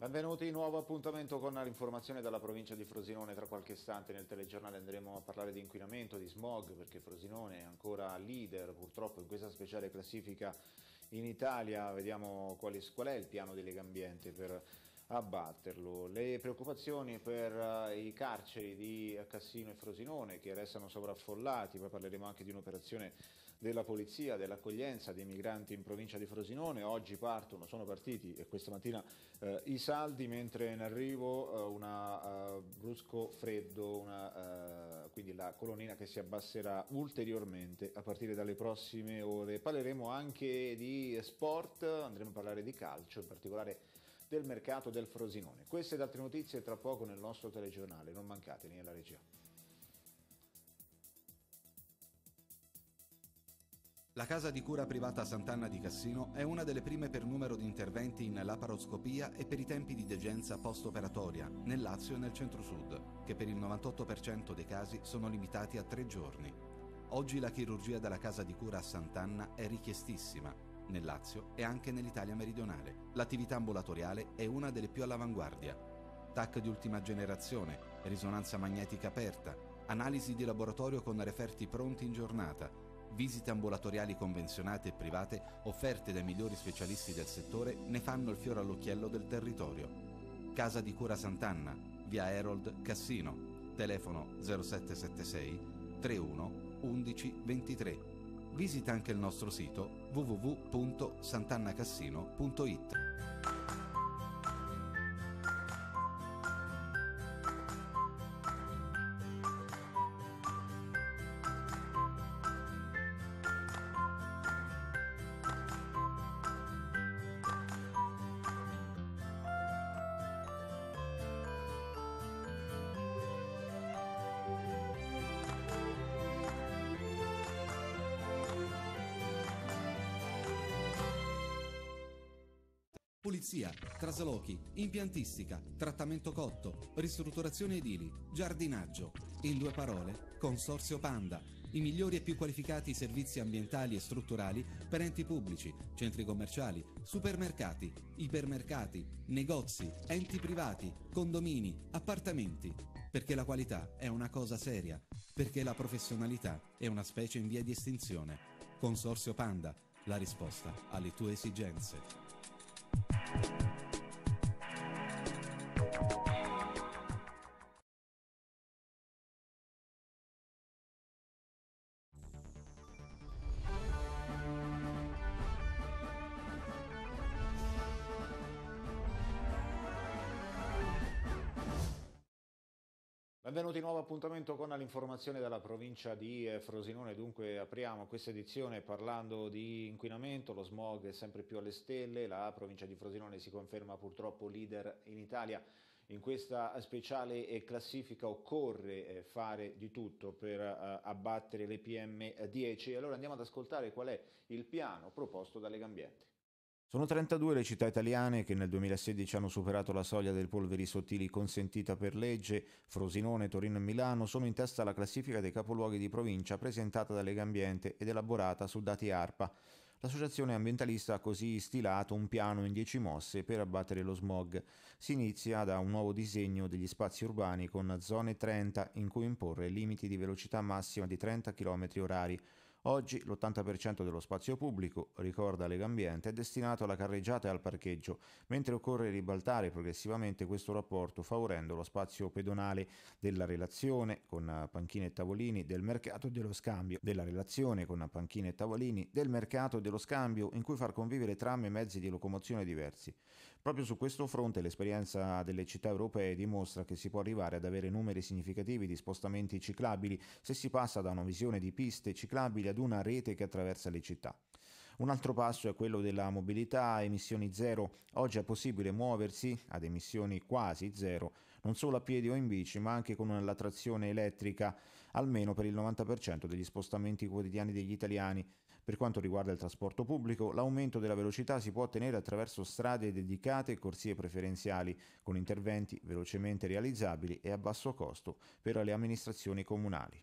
Benvenuti, nuovo appuntamento con l'informazione dalla provincia di Frosinone. Tra qualche istante nel telegiornale andremo a parlare di inquinamento, di smog, perché Frosinone è ancora leader purtroppo in questa speciale classifica in Italia. Vediamo quali, qual è il piano di Lega Ambiente per abbatterlo. Le preoccupazioni per eh, i carceri di Cassino e Frosinone che restano sovraffollati, poi parleremo anche di un'operazione della polizia, dell'accoglienza dei migranti in provincia di Frosinone. Oggi partono, sono partiti e questa mattina eh, i saldi, mentre in arrivo eh, una uh, brusco freddo, una, uh, quindi la colonnina che si abbasserà ulteriormente a partire dalle prossime ore. Parleremo anche di sport, andremo a parlare di calcio, in particolare del mercato del Frosinone. Queste ed altre notizie tra poco nel nostro telegiornale, non mancatene alla regia. La casa di cura privata Sant'Anna di Cassino è una delle prime per numero di interventi in laparoscopia e per i tempi di degenza post-operatoria nel Lazio e nel centro-sud, che per il 98% dei casi sono limitati a tre giorni. Oggi la chirurgia dalla casa di cura a Sant'Anna è richiestissima, nel Lazio e anche nell'Italia meridionale. L'attività ambulatoriale è una delle più all'avanguardia. TAC di ultima generazione, risonanza magnetica aperta, analisi di laboratorio con referti pronti in giornata, Visite ambulatoriali convenzionate e private offerte dai migliori specialisti del settore ne fanno il fiore all'occhiello del territorio. Casa di Cura Sant'Anna, via Herold Cassino, telefono 0776 31 11 23. Visita anche il nostro sito www.santannacassino.it. pulizia, traslochi, impiantistica, trattamento cotto, ristrutturazione edili, giardinaggio. In due parole, Consorzio Panda, i migliori e più qualificati servizi ambientali e strutturali per enti pubblici, centri commerciali, supermercati, ipermercati, negozi, enti privati, condomini, appartamenti. Perché la qualità è una cosa seria, perché la professionalità è una specie in via di estinzione. Consorzio Panda, la risposta alle tue esigenze. appuntamento con l'informazione dalla provincia di eh, Frosinone, dunque apriamo questa edizione parlando di inquinamento, lo smog è sempre più alle stelle, la provincia di Frosinone si conferma purtroppo leader in Italia. In questa speciale classifica occorre eh, fare di tutto per eh, abbattere le PM10 allora andiamo ad ascoltare qual è il piano proposto da Legambiente. Sono 32 le città italiane che nel 2016 hanno superato la soglia del polveri sottili consentita per legge. Frosinone, Torino e Milano sono in testa alla classifica dei capoluoghi di provincia presentata da Lega Ambiente ed elaborata su dati ARPA. L'associazione ambientalista ha così stilato un piano in 10 mosse per abbattere lo smog. Si inizia da un nuovo disegno degli spazi urbani con zone 30 in cui imporre limiti di velocità massima di 30 km orari Oggi l'80% dello spazio pubblico, ricorda Lega Ambiente, è destinato alla carreggiata e al parcheggio, mentre occorre ribaltare progressivamente questo rapporto favorendo lo spazio pedonale della relazione con panchine e tavolini del mercato e dello scambio, della relazione con panchine e tavolini del mercato e dello scambio in cui far convivere tram e mezzi di locomozione diversi. Proprio su questo fronte l'esperienza delle città europee dimostra che si può arrivare ad avere numeri significativi di spostamenti ciclabili se si passa da una visione di piste ciclabili ad una rete che attraversa le città. Un altro passo è quello della mobilità a emissioni zero. Oggi è possibile muoversi ad emissioni quasi zero, non solo a piedi o in bici, ma anche con la trazione elettrica, almeno per il 90% degli spostamenti quotidiani degli italiani. Per quanto riguarda il trasporto pubblico, l'aumento della velocità si può ottenere attraverso strade dedicate e corsie preferenziali, con interventi velocemente realizzabili e a basso costo per le amministrazioni comunali.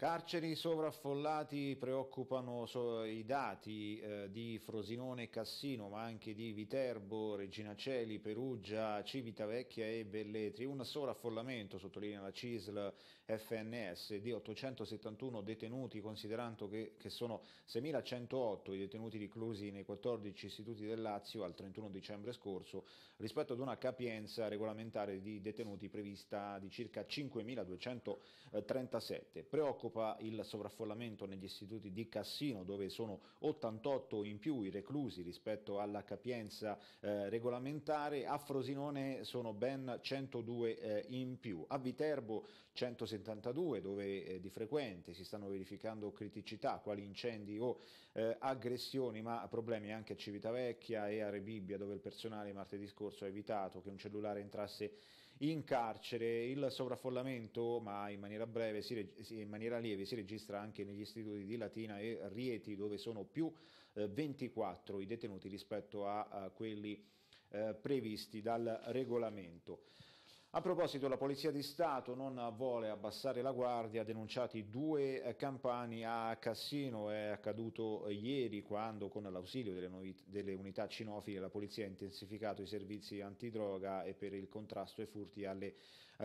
Carceri sovraffollati preoccupano i dati eh, di Frosinone e Cassino, ma anche di Viterbo, Regina Celi, Perugia, Civitavecchia e Belletri. Un sovraffollamento, sottolinea la CISL FNS, di 871 detenuti, considerando che, che sono 6.108 i detenuti reclusi nei 14 istituti del Lazio al 31 dicembre scorso, rispetto ad una capienza regolamentare di detenuti prevista di circa 5.237. Preoccupa preoccupa il sovraffollamento negli istituti di Cassino dove sono 88 in più i reclusi rispetto alla capienza eh, regolamentare, a Frosinone sono ben 102 eh, in più, a Viterbo 172 dove eh, di frequente si stanno verificando criticità, quali incendi o eh, aggressioni, ma problemi anche a Civitavecchia e a Rebibbia dove il personale martedì scorso ha evitato che un cellulare entrasse in carcere il sovraffollamento, ma in maniera, breve, in maniera lieve, si registra anche negli istituti di Latina e Rieti, dove sono più 24 eh, i detenuti rispetto a, a quelli eh, previsti dal regolamento. A proposito, la Polizia di Stato non vuole abbassare la guardia, ha denunciati due eh, campani a Cassino, è accaduto ieri quando con l'ausilio delle, delle, unità cinofile la Polizia ha intensificato i servizi antidroga e per il contrasto ai furti alle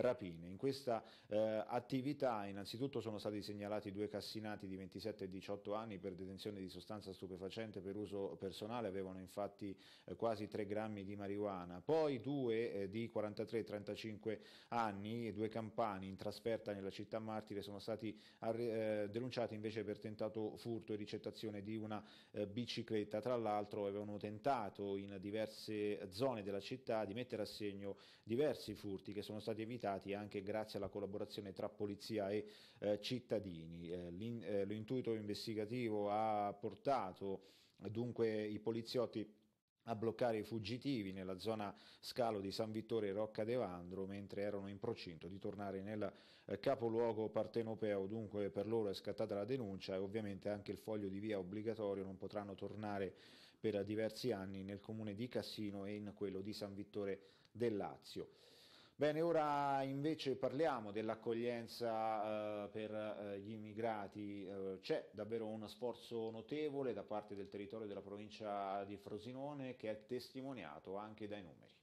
rapine. In questa eh, attività innanzitutto sono stati segnalati due cassinati di 27 e 18 anni per detenzione di sostanza stupefacente per uso personale, avevano infatti eh, quasi 3 grammi di marijuana, poi due eh, di 43 e 35 anni, due campani in trasferta nella città martire sono stati eh, denunciati invece per tentato furto e ricettazione di una eh, bicicletta, tra l'altro avevano tentato in diverse zone della città di mettere a segno diversi furti che sono stati evitati evitati anche grazie alla collaborazione tra polizia e eh, cittadini. Eh, eh, l'intuito investigativo ha portato dunque i poliziotti a bloccare i fuggitivi nella zona scalo di San Vittore e Rocca Devandro mentre erano in procinto di tornare nel eh, capoluogo partenopeo, dunque per loro è scattata la denuncia e ovviamente anche il foglio di via obbligatorio non potranno tornare per diversi anni nel comune di Cassino e in quello di San Vittore del Lazio. Bene, ora invece parliamo dell'accoglienza eh, per eh, gli immigrati. Eh, c'è davvero uno sforzo notevole da parte del territorio della provincia di Frosinone che è testimoniato anche dai numeri.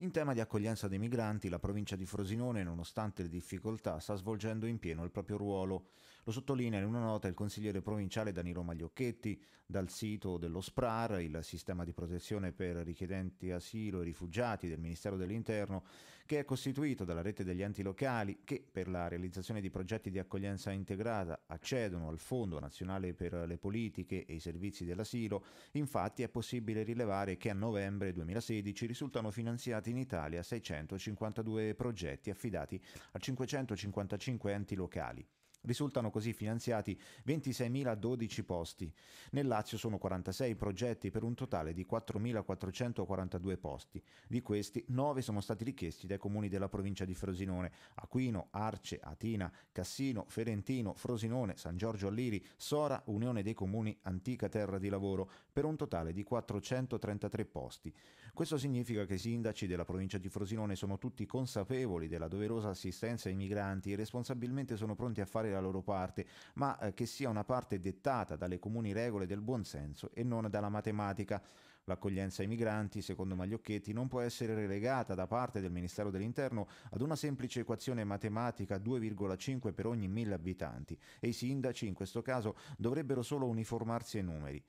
In tema di accoglienza dei migranti, la provincia di Frosinone, nonostante le difficoltà, sta svolgendo in pieno il proprio ruolo. Lo sottolinea in una nota il consigliere provinciale Danilo Magliocchetti. Dal sito dello SPRAR, il sistema di protezione per richiedenti asilo e rifugiati del Ministero dell'Interno, che è costituito dalla rete degli enti locali che, per la realizzazione di progetti di accoglienza integrata, accedono al Fondo nazionale per le politiche e i servizi dell'asilo, infatti è possibile rilevare che a novembre 2016 risultano finanziati in Italia 652 progetti affidati a 555 enti locali. Risultano così finanziati 26.012 posti. Nel Lazio sono 46 progetti per un totale di 4.442 posti. Di questi 9 sono stati richiesti dai comuni della provincia di Frosinone, Aquino, Arce, Atina, Cassino, Ferentino, Frosinone, San Giorgio Alliri, Sora, Unione dei Comuni Antica Terra di Lavoro, per un totale di 433 posti. Questo significa che i sindaci della provincia di Frosinone sono tutti consapevoli della doverosa assistenza ai migranti e responsabilmente sono pronti a fare la loro parte, ma eh, che sia una parte dettata dalle comuni regole del buonsenso e non dalla matematica. L'accoglienza ai migranti, secondo Magliocchetti, non può essere relegata da parte del Ministero dell'Interno ad una semplice equazione matematica 2,5 per ogni 1000 abitanti e i sindaci in questo caso dovrebbero solo uniformarsi ai numeri.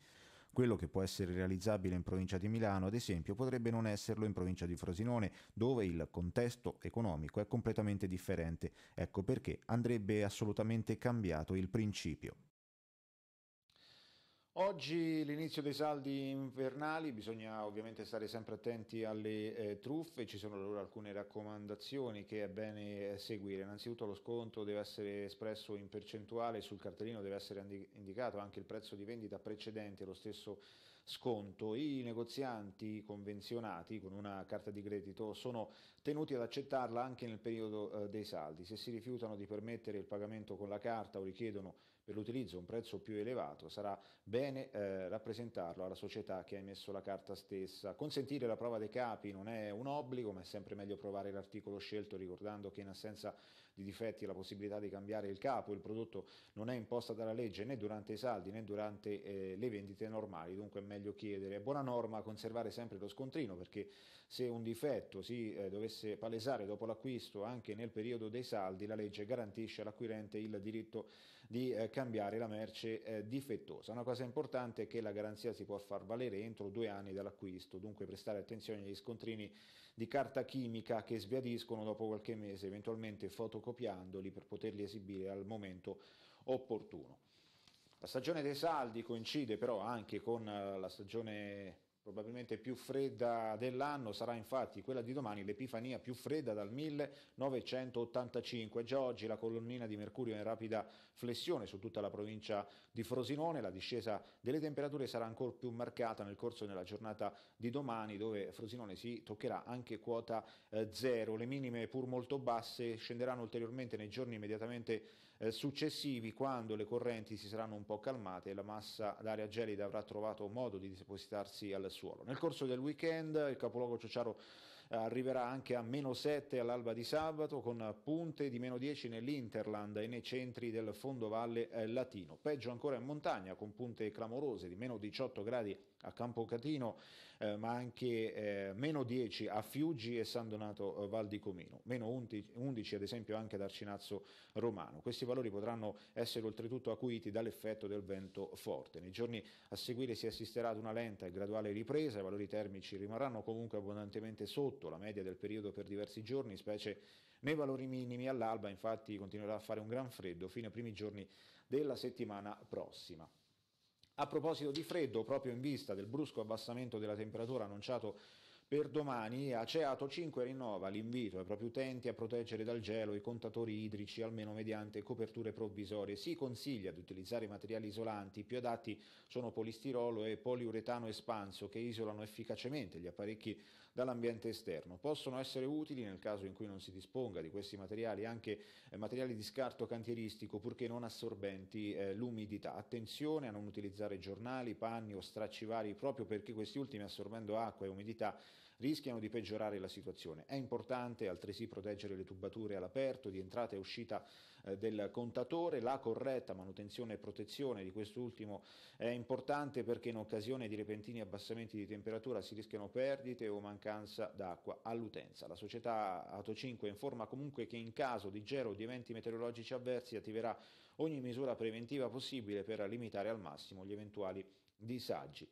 Quello che può essere realizzabile in provincia di Milano, ad esempio, potrebbe non esserlo in provincia di Frosinone, dove il contesto economico è completamente differente. Ecco perché andrebbe assolutamente cambiato il principio. Oggi l'inizio dei saldi invernali, bisogna ovviamente stare sempre attenti alle eh, truffe, ci sono allora alcune raccomandazioni che è bene eh, seguire. Innanzitutto lo sconto deve essere espresso in percentuale, sul cartellino deve essere indicato anche il prezzo di vendita precedente, lo stesso sconto. I negozianti convenzionati con una carta di credito sono tenuti ad accettarla anche nel periodo eh, dei saldi. Se si rifiutano di permettere il pagamento con la carta o richiedono per l'utilizzo un prezzo più elevato, sarà bene eh, rappresentarlo alla società che ha emesso la carta stessa. Consentire la prova dei capi non è un obbligo, ma è sempre meglio provare l'articolo scelto ricordando che in assenza di difetti la possibilità di cambiare il capo, il prodotto non è imposta dalla legge né durante i saldi né durante eh, le vendite normali, dunque è meglio chiedere. È buona norma conservare sempre lo scontrino perché se un difetto si eh, dovesse palesare dopo l'acquisto anche nel periodo dei saldi, la legge garantisce all'acquirente il diritto di eh, cambiare la merce eh, difettosa. Una cosa importante è che la garanzia si può far valere entro due anni dall'acquisto, dunque prestare attenzione agli scontrini di carta chimica che sbiadiscono dopo qualche mese, eventualmente fotocopiandoli per poterli esibire al momento opportuno. La stagione dei saldi coincide però anche con eh, la stagione probabilmente più fredda dell'anno sarà infatti quella di domani l'epifania più fredda dal 1985. Già oggi la colonnina di mercurio è in rapida flessione su tutta la provincia di Frosinone, la discesa delle temperature sarà ancora più marcata nel corso della giornata di domani dove Frosinone si toccherà anche quota eh, zero. Le minime pur molto basse scenderanno ulteriormente nei giorni immediatamente eh, successivi quando le correnti si saranno un po' calmate e la massa d'aria gelida avrà trovato modo di depositarsi al suolo. Nel corso del weekend il capoluogo Ciociaro eh, arriverà anche a meno 7 all'alba di sabato con punte di meno 10 nell'Interland e nei centri del fondovalle eh, latino. Peggio ancora in montagna con punte clamorose di meno 18 gradi a Campocatino, eh, ma anche eh, meno 10 a Fiuggi e San Donato eh, Val di Comino, meno 11 ad esempio anche ad Arcinazzo Romano. Questi valori potranno essere oltretutto acuiti dall'effetto del vento forte. Nei giorni a seguire si assisterà ad una lenta e graduale ripresa, i valori termici rimarranno comunque abbondantemente sotto la media del periodo per diversi giorni, specie nei valori minimi all'alba, infatti continuerà a fare un gran freddo fino ai primi giorni della settimana prossima. A proposito di freddo, proprio in vista del brusco abbassamento della temperatura annunciato per domani, Aceato 5 rinnova l'invito ai propri utenti a proteggere dal gelo i contatori idrici almeno mediante coperture provvisorie. Si consiglia di utilizzare materiali isolanti, i più adatti sono polistirolo e poliuretano espanso che isolano efficacemente gli apparecchi dall'ambiente esterno. Possono essere utili nel caso in cui non si disponga di questi materiali anche eh, materiali di scarto cantieristico purché non assorbenti eh, l'umidità. Attenzione a non utilizzare giornali, panni o stracci vari proprio perché questi ultimi assorbendo acqua e umidità rischiano di peggiorare la situazione. È importante altresì proteggere le tubature all'aperto di entrata e uscita eh, del contatore, la corretta manutenzione e protezione di quest'ultimo è importante perché in occasione di repentini abbassamenti di temperatura si rischiano perdite o mancanza d'acqua all'utenza. La società Ato5 informa comunque che in caso di gelo o di eventi meteorologici avversi attiverà ogni misura preventiva possibile per limitare al massimo gli eventuali disagi.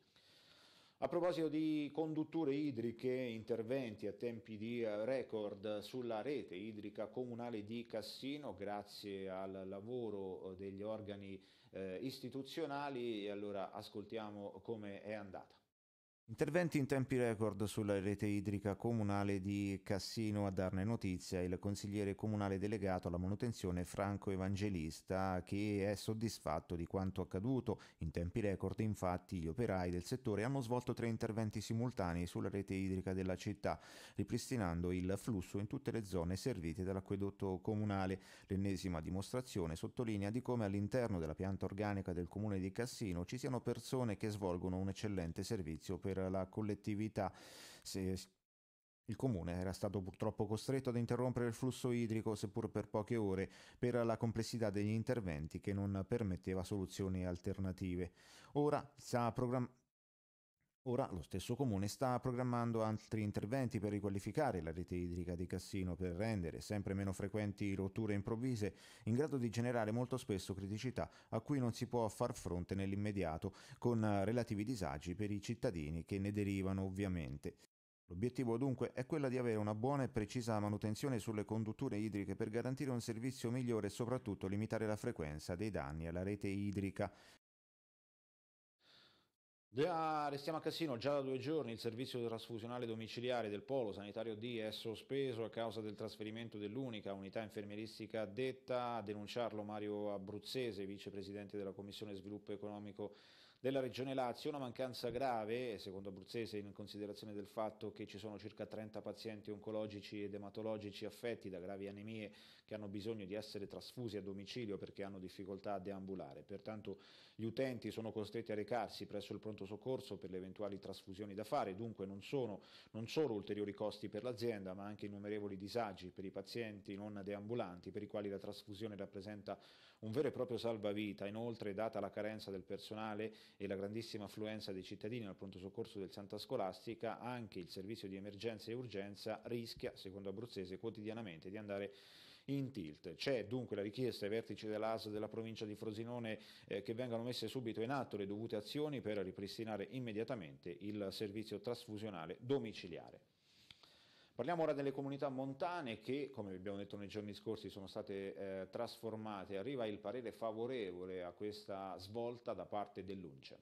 A proposito di condutture idriche, interventi a tempi di eh, record sulla rete idrica comunale di Cassino, grazie al lavoro eh, degli organi eh, istituzionali, e allora ascoltiamo come è andata. Interventi in tempi record sulla rete idrica comunale di Cassino a darne notizia il consigliere comunale delegato alla manutenzione Franco Evangelista che è soddisfatto di quanto accaduto. In tempi record infatti gli operai del settore hanno svolto tre interventi simultanei sulla rete idrica della città, ripristinando il flusso in tutte le zone servite dall'acquedotto comunale. L'ennesima dimostrazione sottolinea di come all'interno della pianta organica del comune di Cassino ci siano persone che svolgono un eccellente servizio per per la collettività. Se, il comune era stato purtroppo costretto ad interrompere il flusso idrico, seppur per poche ore, per la complessità degli interventi che non permetteva soluzioni alternative. Ora sta programmando Ora lo stesso comune sta programmando altri interventi per riqualificare la rete idrica di Cassino per rendere sempre meno frequenti rotture improvvise in grado di generare molto spesso criticità a cui non si può far fronte nell'immediato con relativi disagi per i cittadini che ne derivano ovviamente. L'obiettivo dunque è quello di avere una buona e precisa manutenzione sulle condutture idriche per garantire un servizio migliore e soprattutto limitare la frequenza dei danni alla rete idrica. Da, ah, restiamo a Cassino, già da due giorni il servizio trasfusionale domiciliare del Polo Sanitario D è sospeso a causa del trasferimento dell'unica unità infermieristica detta a denunciarlo Mario Abruzzese, vicepresidente della Commissione Sviluppo Economico della Regione Lazio, una mancanza grave, secondo Abruzzese, in considerazione del fatto che ci sono circa 30 pazienti oncologici ed ematologici affetti da gravi anemie che hanno bisogno di essere trasfusi a domicilio perché hanno difficoltà a deambulare. Pertanto gli utenti sono costretti a recarsi presso il pronto soccorso per le eventuali trasfusioni da fare, dunque non sono non solo ulteriori costi per l'azienda, ma anche innumerevoli disagi per i pazienti non deambulanti, per i quali la trasfusione rappresenta un vero e proprio salvavita. Inoltre, data la carenza del personale e la grandissima affluenza dei cittadini al pronto soccorso del Santa Scolastica, anche il servizio di emergenza e urgenza rischia, secondo Abruzzese, quotidianamente di andare in tilt. C'è dunque la richiesta ai vertici dell'AS della provincia di Frosinone eh, che vengano messe subito in atto le dovute azioni per ripristinare immediatamente il servizio trasfusionale domiciliare. Parliamo ora delle comunità montane che, come abbiamo detto nei giorni scorsi, sono state eh, trasformate. Arriva il parere favorevole a questa svolta da parte dell'UNCEM.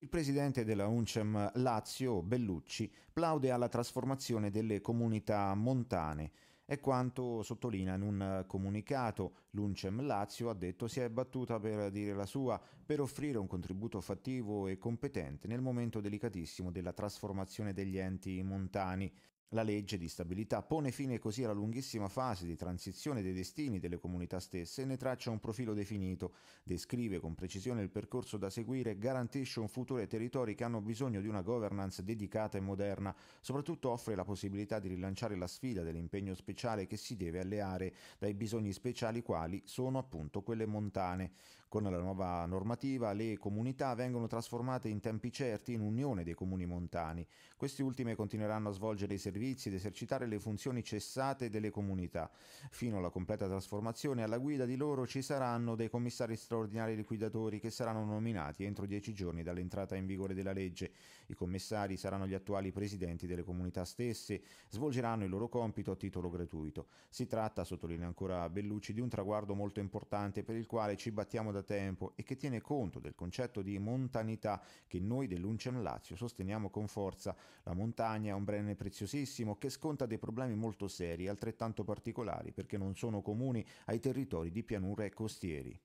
Il presidente della UNCEM Lazio, Bellucci, plaude alla trasformazione delle comunità montane è quanto sottolinea in un comunicato. L'Uncem Lazio ha detto si è battuta per dire la sua, per offrire un contributo fattivo e competente nel momento delicatissimo della trasformazione degli enti montani. La legge di stabilità pone fine così alla lunghissima fase di transizione dei destini delle comunità stesse e ne traccia un profilo definito, descrive con precisione il percorso da seguire e garantisce un futuro ai territori che hanno bisogno di una governance dedicata e moderna, soprattutto offre la possibilità di rilanciare la sfida dell'impegno speciale che si deve alleare dai bisogni speciali quali sono appunto quelle montane. Con la nuova normativa le comunità vengono trasformate in tempi certi in unione dei comuni montani. Queste ultime continueranno a svolgere i servizi ed esercitare le funzioni cessate delle comunità. Fino alla completa trasformazione alla guida di loro ci saranno dei commissari straordinari liquidatori che saranno nominati entro dieci giorni dall'entrata in vigore della legge. I commissari saranno gli attuali presidenti delle comunità stesse, svolgeranno il loro compito a titolo gratuito. Si tratta, sottolinea ancora Bellucci, di un traguardo molto importante per il quale ci battiamo da da tempo e che tiene conto del concetto di montanità che noi dell'Uncen Lazio sosteniamo con forza. La montagna è un bene preziosissimo che sconta dei problemi molto seri e altrettanto particolari perché non sono comuni ai territori di pianura e costieri.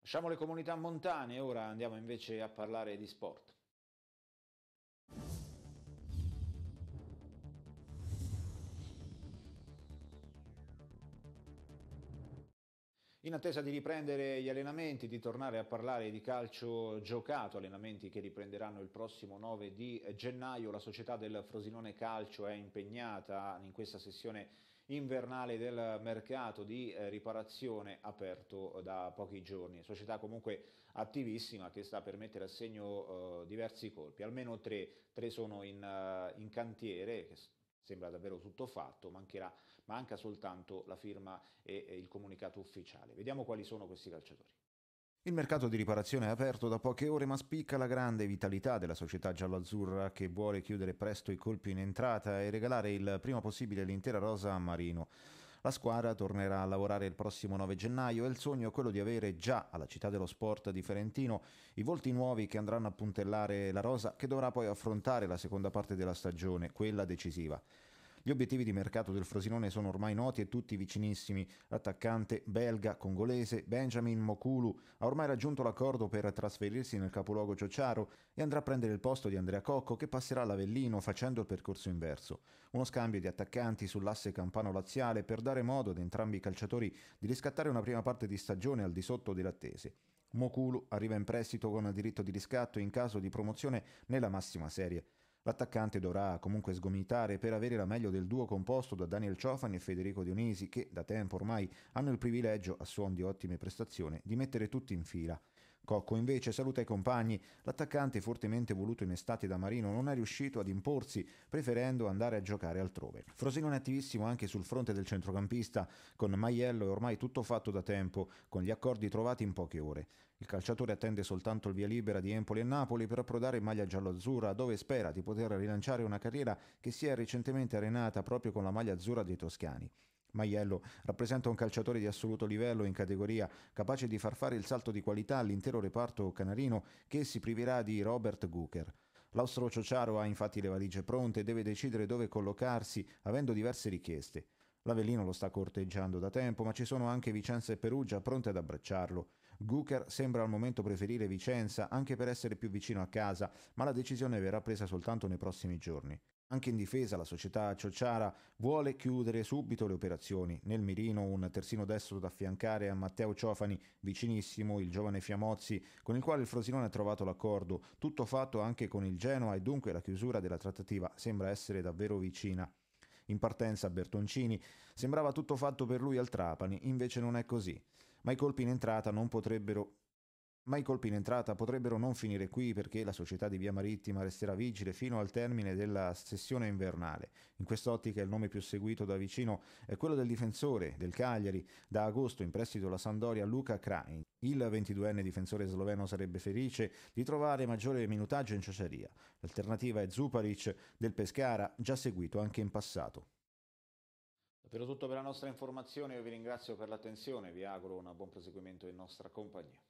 Lasciamo le comunità montane, ora andiamo invece a parlare di sport. In attesa di riprendere gli allenamenti, di tornare a parlare di calcio giocato, allenamenti che riprenderanno il prossimo 9 di gennaio, la società del Frosinone Calcio è impegnata in questa sessione invernale del mercato di eh, riparazione aperto da pochi giorni. Società comunque attivissima che sta per mettere a segno eh, diversi colpi, almeno tre, tre sono in, eh, in cantiere, sembra davvero tutto fatto, mancherà manca soltanto la firma e, il comunicato ufficiale. Vediamo quali sono questi calciatori. Il mercato di riparazione è aperto da poche ore ma spicca la grande vitalità della società gialloazzurra che vuole chiudere presto i colpi in entrata e regalare il prima possibile l'intera rosa a Marino. La squadra tornerà a lavorare il prossimo 9 gennaio e il sogno è quello di avere già alla città dello sport di Ferentino i volti nuovi che andranno a puntellare la rosa che dovrà poi affrontare la seconda parte della stagione, quella decisiva. Gli obiettivi di mercato del Frosinone sono ormai noti e tutti vicinissimi. L'attaccante belga congolese Benjamin Mokulu ha ormai raggiunto l'accordo per trasferirsi nel capoluogo Ciociaro e andrà a prendere il posto di Andrea Cocco che passerà all'Avellino facendo il percorso inverso. Uno scambio di attaccanti sull'asse campano-laziale per dare modo ad entrambi i calciatori di riscattare una prima parte di stagione al di sotto delle attese. Mokulu arriva in prestito con diritto di riscatto in caso di promozione nella massima serie. L'attaccante dovrà comunque sgomitare per avere la meglio del duo composto da Daniel Ciofani e Federico Dionisi che da tempo ormai hanno il privilegio, a suon di ottime prestazioni, di mettere tutti in fila. Cocco invece saluta i compagni. L'attaccante, fortemente voluto in estate da Marino, non è riuscito ad imporsi, preferendo andare a giocare altrove. Frosinone è attivissimo anche sul fronte del centrocampista, con Maiello è ormai tutto fatto da tempo, con gli accordi trovati in poche ore. Il calciatore attende soltanto il via libera di Empoli e Napoli per approdare in maglia giallo-azzurra, dove spera di poter rilanciare una carriera che si è recentemente arenata proprio con la maglia azzurra dei toscani. Maiello rappresenta un calciatore di assoluto livello in categoria, capace di far fare il salto di qualità all'intero reparto canarino che si priverà di Robert Guker. L'austro Ciociaro ha infatti le valigie pronte e deve decidere dove collocarsi, avendo diverse richieste. L'Avellino lo sta corteggiando da tempo, ma ci sono anche Vicenza e Perugia pronte ad abbracciarlo. Guker sembra al momento preferire Vicenza anche per essere più vicino a casa, ma la decisione verrà presa soltanto nei prossimi giorni. Anche in difesa la società Ciociara vuole chiudere subito le operazioni. Nel mirino un terzino destro da affiancare a Matteo Ciofani, vicinissimo il giovane Fiamozzi, con il quale il Frosinone ha trovato l'accordo. Tutto fatto anche con il Genoa e dunque la chiusura della trattativa sembra essere davvero vicina. In partenza Bertoncini sembrava tutto fatto per lui al Trapani, invece non è così. Ma i colpi in entrata non potrebbero ma i colpi in entrata potrebbero non finire qui perché la società di Via Marittima resterà vigile fino al termine della sessione invernale. In quest'ottica il nome più seguito da vicino è quello del difensore del Cagliari, da agosto in prestito alla Sandoria Luca Krain. Il 22enne difensore sloveno sarebbe felice di trovare maggiore minutaggio in Ciociaria. L'alternativa è Zuparic del Pescara, già seguito anche in passato. Davvero tutto per la nostra informazione, io vi ringrazio per l'attenzione, e vi auguro un buon proseguimento in nostra compagnia.